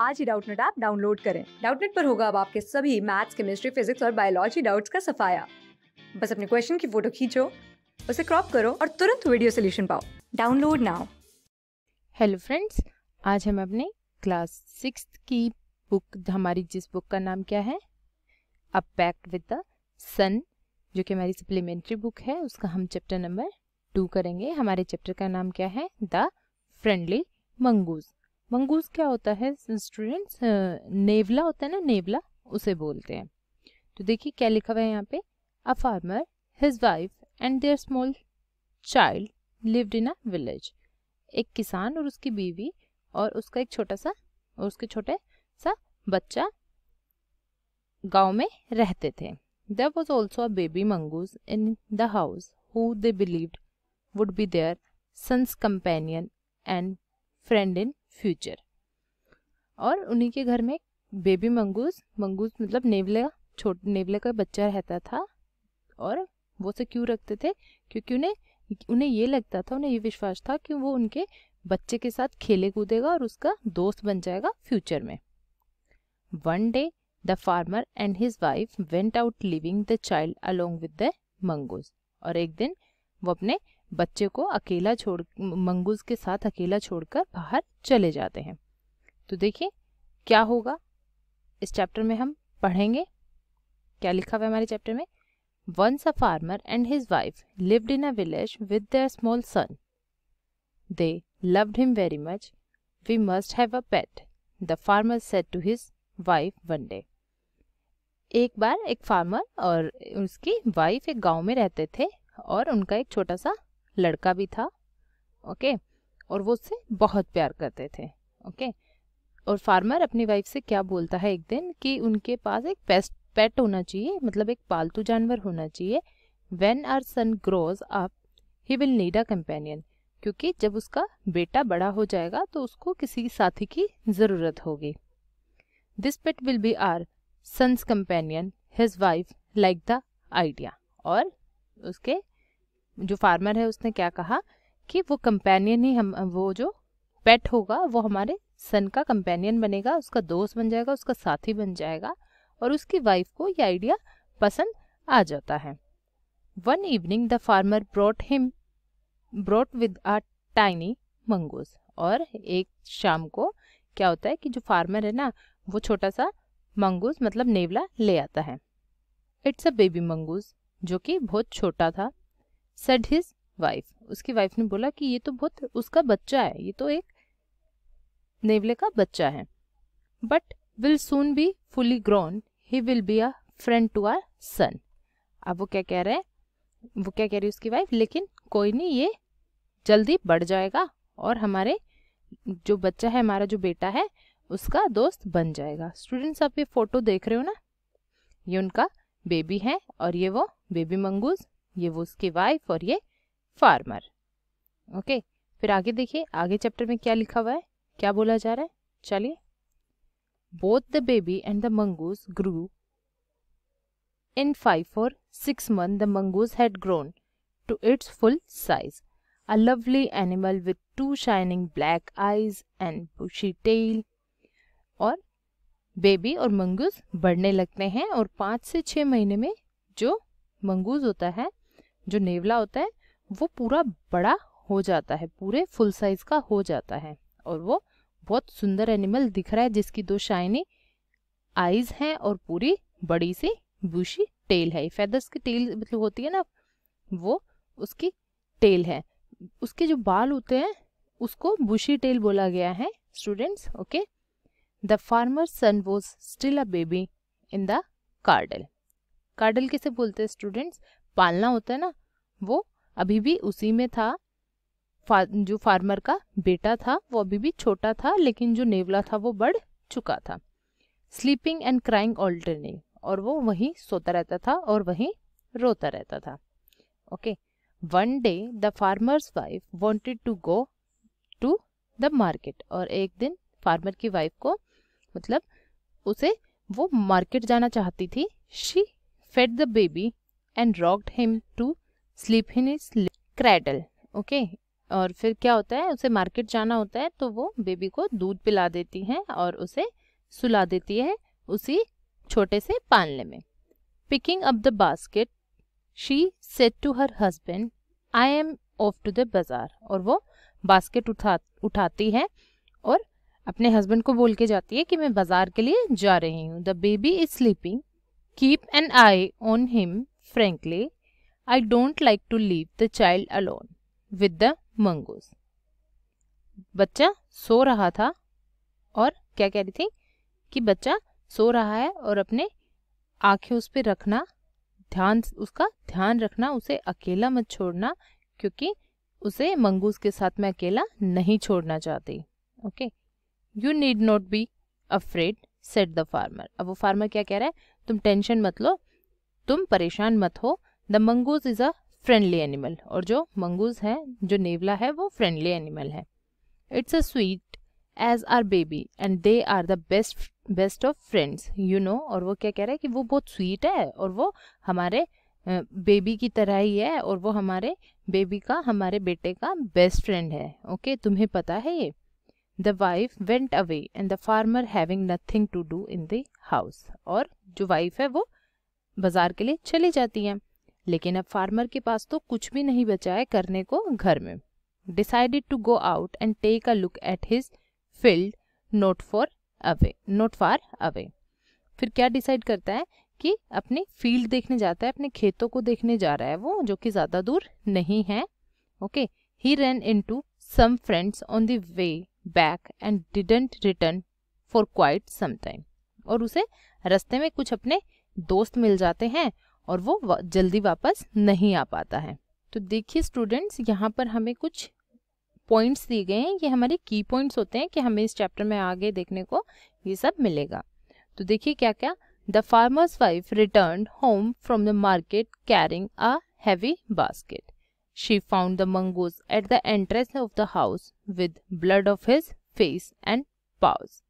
आज ही Doubtnut app download करें डाउटनेट पर होगा अब आपके सभी मैथ्स केमिस्ट्री फिजिक्स और बायोलॉजी डाउट्स का सफाया बस अपने क्वेश्चन की फोटो खींचो उसे क्रॉप करो और तुरंत वीडियो सोल्यूशन पाओ डाउनलोड नाउ हेलो फ्रेंड्स आज हम अपने क्लास सिक्स की बुक हमारी जिस बुक का नाम क्या है a pact with the sun जो कि हमारी सप्लीमेंट्री बुक है उसका हम चैप्टर नंबर टू करेंगे हमारे चैप्टर का नाम क्या है द फ्रेंडली मंगूज मंगूस क्या होता है स्टूडेंट्स नेवला होता है ना नेवला उसे बोलते हैं तो देखिए क्या लिखा हुआ है यहाँ पे a farmer his wife and their small child lived in a village एक किसान और उसकी बीवी और उसका एक छोटा सा और उसके छोटे सा बच्चा गांव में रहते थे there was also a baby mongoose in the house who they believed would be their son's companion and friend in future और उन्हीं के घर में बेबी मंगूस मंगूस मतलब नेवले छोट नेवले का बच्चा रहता था और वो से क्यों रखते थे क्योंकि उन्हें उन्हें ये लगता था उन्हें ये विश्वास था कि वो उनके बच्चे के साथ खेले कूदेगा और उसका दोस्त बन जाएगा फ्यूचर में one day the farmer and his wife went out leaving the child along with the mongoose और एक दिन वो अपने बच्चे को अकेला छोड़ मंगूज के साथ अकेला छोड़कर बाहर चले जाते हैं तो देखिए क्या होगा इस चैप्टर में हम पढ़ेंगे क्या लिखा हुआ है हमारे चैप्टर में once a farmer and his wife lived in a village with the small son they loved him very much we must have a pet the farmer said to his wife one day एक बार एक farmer और उसकी wife एक गांव में रहते थे और उनका एक छोटा सा लड़का भी था ओके और वो उससे बहुत प्यार करते थे ओके और फार्मर अपनी वाइफ से क्या बोलता है एक दिन कि उनके पास एक पेस्ट पेट होना चाहिए मतलब एक पालतू जानवर होना चाहिए when our son grows up he will need a companion क्योंकि जब उसका बेटा बड़ा हो जाएगा तो उसको किसी साथी की ज़रूरत होगी this pet will be our son's companion his wife liked the idea और उसके जो फार्मर है उसने क्या कहा कि वो कंपेनियन ही हम वो जो पेट होगा वो हमारे सन का कंपेनियन बनेगा उसका दोस्त बन जाएगा उसका साथी बन जाएगा और उसकी वाइफ को ये आइडिया पसंद आ जाता है one evening the farmer brought him brought with a tiny mongoose और एक शाम को क्या होता है कि जो फार्मर है ना वो छोटा सा मंगूस मतलब नेवला ले आता है इट्स अ बेबी मंगूस जो कि बहुत छोटा था सेड हिज वाइफ उसकी वाइफ ने बोला कि ये तो बहुत उसका बच्चा है ये तो एक नेवले का बच्चा है but will soon be fully grown he will be a friend to our son अब वो क्या कह रहे हैं वो क्या कह रही है उसकी वाइफ लेकिन कोई नहीं ये जल्दी बढ़ जाएगा और हमारे जो बच्चा है हमारा जो बेटा है उसका दोस्त बन जाएगा स्टूडेंट्स आप ये फोटो देख रहे हो ना ये उनका बेबी है और ये वो बेबी मंगूज ये वो उसकी वाइफ और ये फार्मर ओके फिर आगे देखिए आगे चैप्टर में क्या लिखा हुआ है क्या बोला जा रहा है चलिए both the baby and the mongoose grew in five or six month the mongoose had grown to its full size a lovely animal with two shining black eyes and bushy tail और baby और mongoose बढ़ने लगते हैं और पाँच से छः महीने में जो मंगूस होता है जो नेवला होता है वो पूरा बड़ा हो जाता है पूरे फुल साइज का हो जाता है और वो बहुत सुंदर एनिमल दिख रहा है जिसकी दो शाइनी आईज हैं और पूरी बड़ी सी बुशी टेल है फेदर्स की टेल मतलब होती है ना वो उसकी टेल है उसके जो बाल होते हैं उसको बुशी टेल बोला गया है students okay the farmer son was still a baby in the cradle cradle किसे बोलते हैं स्टूडेंट्स पालना होता है ना वो अभी भी उसी में था फा, जो फार्मर का बेटा था वो अभी भी छोटा था लेकिन जो नेवला था वो बढ़ चुका था स्लीपिंग एंड क्राइंग ऑल्टरनिंग और वो वहीं सोता रहता था और वहीं रोता रहता था okay one day the farmer's wife wanted to go to the market और एक दिन फार्मर की वाइफ को मतलब उसे वो मार्केट जाना चाहती थी she fed the baby and rocked him to sleep in his cradle okay और फिर क्या होता है उसे मार्केट जाना होता है तो वो बेबी को दूध पिला देती हैं और उसे सुला देती है उसी छोटे से पालने में picking up the basket she said to her husband I am off to the bazaar और वो बास्केट उठा उठाती है और अपने हस्बैंड को बोल के जाती है कि मैं बाजार के लिए जा रही हूँ the baby is sleeping keep an eye on him Frankly, I don't like to leave the child alone with the mongoose. बच्चा सो रहा था और क्या कह रही थी कि बच्चा सो रहा है और अपने आंखें उस पर रखना ध्यान उसका ध्यान रखना उसे अकेला मत छोड़ना क्योंकि उसे मंगूस के साथ मैं अकेला नहीं छोड़ना चाहती okay you need not be afraid said the farmer अब वो फार्मर क्या कह रहा है तुम टेंशन मत लो तुम परेशान मत हो the mongoose is a friendly animal और जो मंगूज है जो नेवला है वो फ्रेंडली एनिमल है it's a sweet as our baby and they are the best best of friends you know और वो क्या कह रहा है कि वो बहुत स्वीट है और वो हमारे बेबी की तरह ही है और वो हमारे बेबी का हमारे बेटे का बेस्ट फ्रेंड है ओके okay? तुम्हें पता है ये the wife went away and the farmer having nothing to do in the house और जो वाइफ है वो बाजार के लिए चली जाती हैं लेकिन अब फार्मर के पास तो कुछ भी नहीं बचा है करने को घर में decided to go out and take a look at his field not far away not far away फिर क्या डिसाइड करता है कि अपने फील्ड देखने जाता है अपने खेतों को देखने जा रहा है वो जो कि ज़्यादा दूर नहीं है okay he ran into some friends on the way back and didn't return for quite some time और उसे रास्ते में कुछ अपने दोस्त मिल जाते हैं और वो जल्दी वापस नहीं आ पाता है तो देखिए स्टूडेंट्स यहाँ पर हमें कुछ पॉइंट्स दिए गए हैं ये हमारे की पॉइंट्स होते हैं कि हमें इस चैप्टर में आगे देखने को ये सब मिलेगा तो देखिए क्या क्या the farmer's wife return home from the market carrying a heavy basket she found the mongoose at the entrance of the house with blood of his face and paws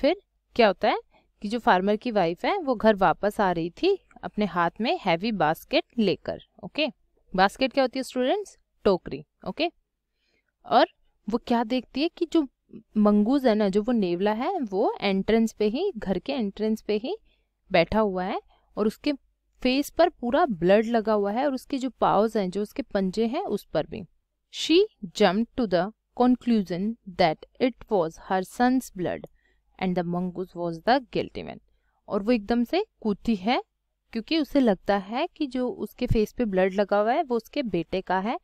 फिर क्या होता है कि जो फार्मर की वाइफ है वो घर वापस आ रही थी अपने हाथ में हैवी बास्केट लेकर ओके बास्केट क्या होती है स्टूडेंट्स टोकरी ओके और वो क्या देखती है कि जो मंगूज है ना जो वो नेवला है वो एंट्रेंस पे ही घर के एंट्रेंस पे ही बैठा हुआ है और उसके फेस पर पूरा ब्लड लगा हुआ है और उसके जो पाउज हैं जो उसके पंजे हैं उस पर भी she jump to the conclusion that it was her son's blood and the mongoose was the guilty man और वो एकदम से कूदती है क्योंकि उसे लगता है कि जो उसके फेस पे ब्लड लगा हुआ है वो उसके बेटे का है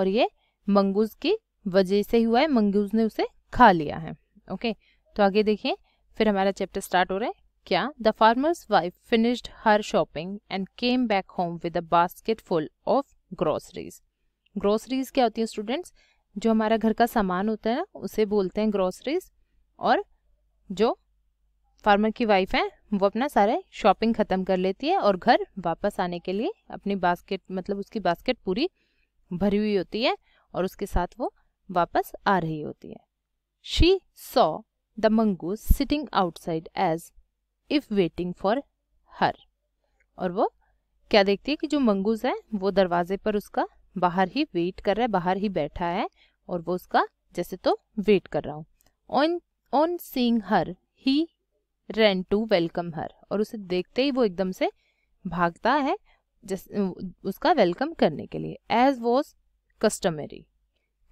और ये मंगूस की वजह से हुआ है मंगूस ने उसे खा लिया है ओके तो आगे देखिए फिर हमारा चैप्टर स्टार्ट हो रहा है क्या the farmer's wife finished her shopping and came back home with a basket full of groceries groceries क्या होती है स्टूडेंट्स जो हमारा घर का सामान होता है ना उसे बोलते हैं ग्रोसरीज और जो फार्मर की वाइफ है वो अपना सारे शॉपिंग ख़त्म कर लेती है और घर वापस आने के लिए अपनी बास्केट मतलब उसकी बास्केट पूरी भरी हुई होती है और उसके साथ वो वापस आ रही होती है she saw the mongoose sitting outside as if waiting for her और वो क्या देखती है कि जो मंगूज है वो दरवाजे पर उसका बाहर ही वेट कर रहा है बाहर ही बैठा है और वो उसका जैसे तो वेट कर रहा हूँ on on seeing her he ran to welcome her और उसे देखते ही वो एकदम से भागता है जिस उसका वेलकम करने के लिए एज वॉज कस्टमरी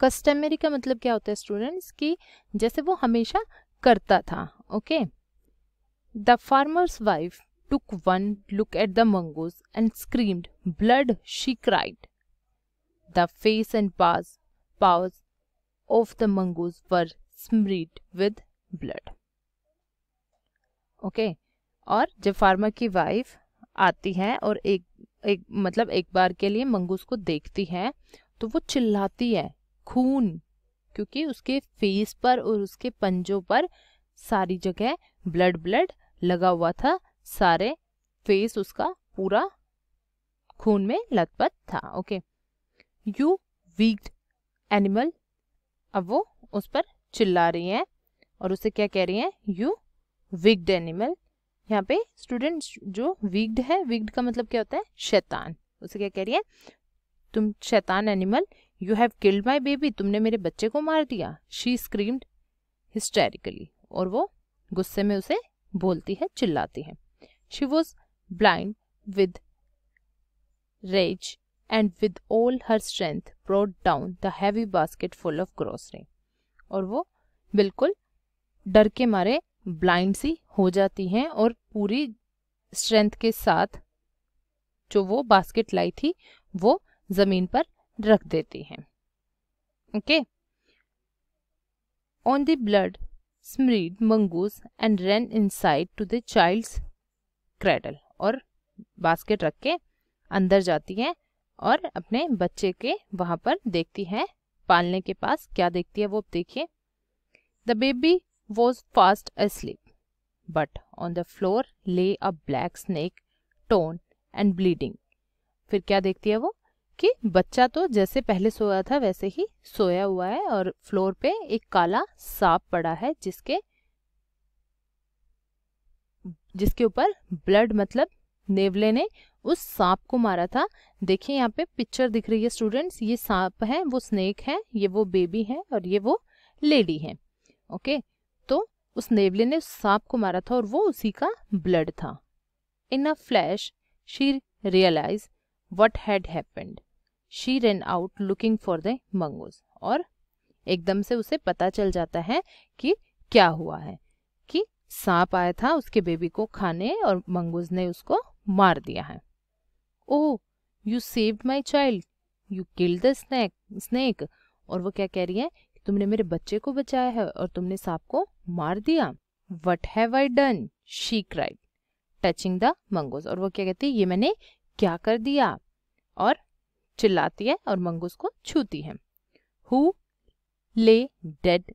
कस्टमरी का मतलब क्या होता है स्टूडेंट्स कि जैसे वो हमेशा करता था okay the farmer's wife took one look at the mongoose and screamed blood she cried the face and paws paws of the mongoose were smeared with blood okay और जब फार्मर की वाइफ आती है और एक एक मतलब एक बार के लिए मंगूस को देखती है तो वो चिल्लाती है खून क्योंकि उसके फेस पर और उसके पंजों पर सारी जगह ब्लड ब्लड लगा हुआ था सारे फेस उसका पूरा खून में लथपथ था ओके यू वीक्ड एनिमल अब वो उस पर चिल्ला रही हैं और उसे क्या कह रही हैं यू विग्ड एनिमल यहाँ पे स्टूडेंट जो विग्ड है विग्ड का मतलब क्या होता है शैतान उसे क्या कह रही है तुम शैतान animal you have killed my baby तुमने मेरे बच्चे को मार दिया शी स्क्रीम्ड हिस्टेरिकली और वो गुस्से में उसे बोलती है चिल्लाती है she was blind with rage and with all her strength brought down the heavy basket full of grocery और वो बिल्कुल डर के मारे ब्लाइंड सी हो जाती हैं और पूरी स्ट्रेंथ के साथ जो वो बास्केट लाई थी वो ज़मीन पर रख देती हैं okay on the blood smeared mongoose and ran inside to the child's cradle और बास्केट रख के अंदर जाती है और अपने बच्चे के वहाँ पर देखती है पालने के पास क्या देखती है वो देखिए the baby was fast asleep but on the floor lay a black snake torn and bleeding फिर क्या देखती है वो कि बच्चा तो जैसे पहले सोया था वैसे ही सोया हुआ है और फ्लोर पे एक काला सांप पड़ा है जिसके जिसके ऊपर ब्लड मतलब नेवले ने उस सांप को मारा था देखिए यहाँ पे पिक्चर दिख रही है स्टूडेंट्स ये सांप है वो स्नेक है ये वो बेबी है और ये वो लेडी है ओके तो उस नेवले ने उस सांप को मारा था और वो उसी का ब्लड था in a flash she realise what had happened she ran out looking for the mongoose और एकदम से उसे पता चल जाता है कि क्या हुआ है कि सांप आया था उसके बेबी को खाने और मंगूज ने उसको मार दिया है oh you saved my child you killed the snake snake और वो क्या कह रही है कि तुमने मेरे बच्चे को बचाया है और तुमने सांप को मार दिया what have I done she cried touching the mongoose और वो क्या कहती है ये मैंने क्या कर दिया और चिल्लाती है और मंगोज को छूती है who lay dead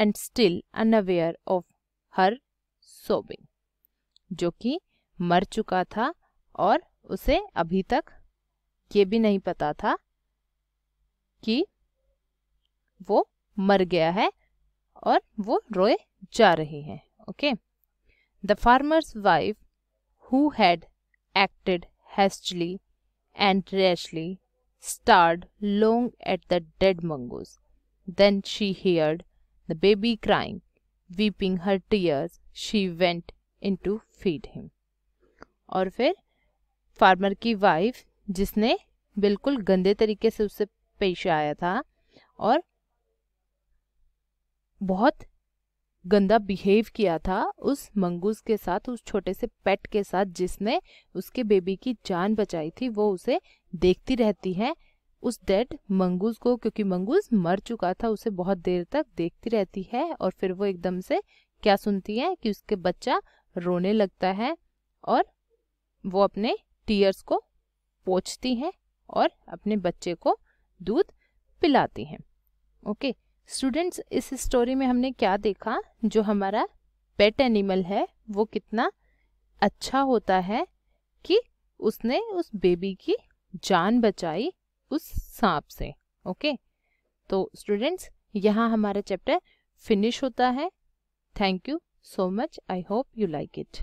and still unaware of her sobbing जो कि मर चुका था और उसे अभी तक ये भी नहीं पता था कि वो मर गया है और वो रोए जा रहे हैं okay the farmer's wife who had acted hastily and rashly stared long at the dead mongoose then she heard the baby crying weeping her tears she went in to feed him और फिर farmer की wife जिसने बिल्कुल गंदे तरीके से उससे पेश आया था और बहुत गंदा बिहेव किया था उस मंगूस के साथ उस छोटे से पेट के साथ जिसने उसके बेबी की जान बचाई थी वो उसे देखती रहती है उस डेड मंगूस को क्योंकि मंगूस मर चुका था उसे बहुत देर तक देखती रहती है और फिर वो एकदम से क्या सुनती है कि उसके बच्चा रोने लगता है और वो अपने टीयर्स को पोछती हैं और अपने बच्चे को दूध पिलाती हैं ओके स्टूडेंट्स इस स्टोरी में हमने क्या देखा जो हमारा पेट एनिमल है वो कितना अच्छा होता है कि उसने उस बेबी की जान बचाई उस सांप से ओके तो स्टूडेंट्स यहाँ हमारा चैप्टर फिनिश होता है thank you so much I hope you like it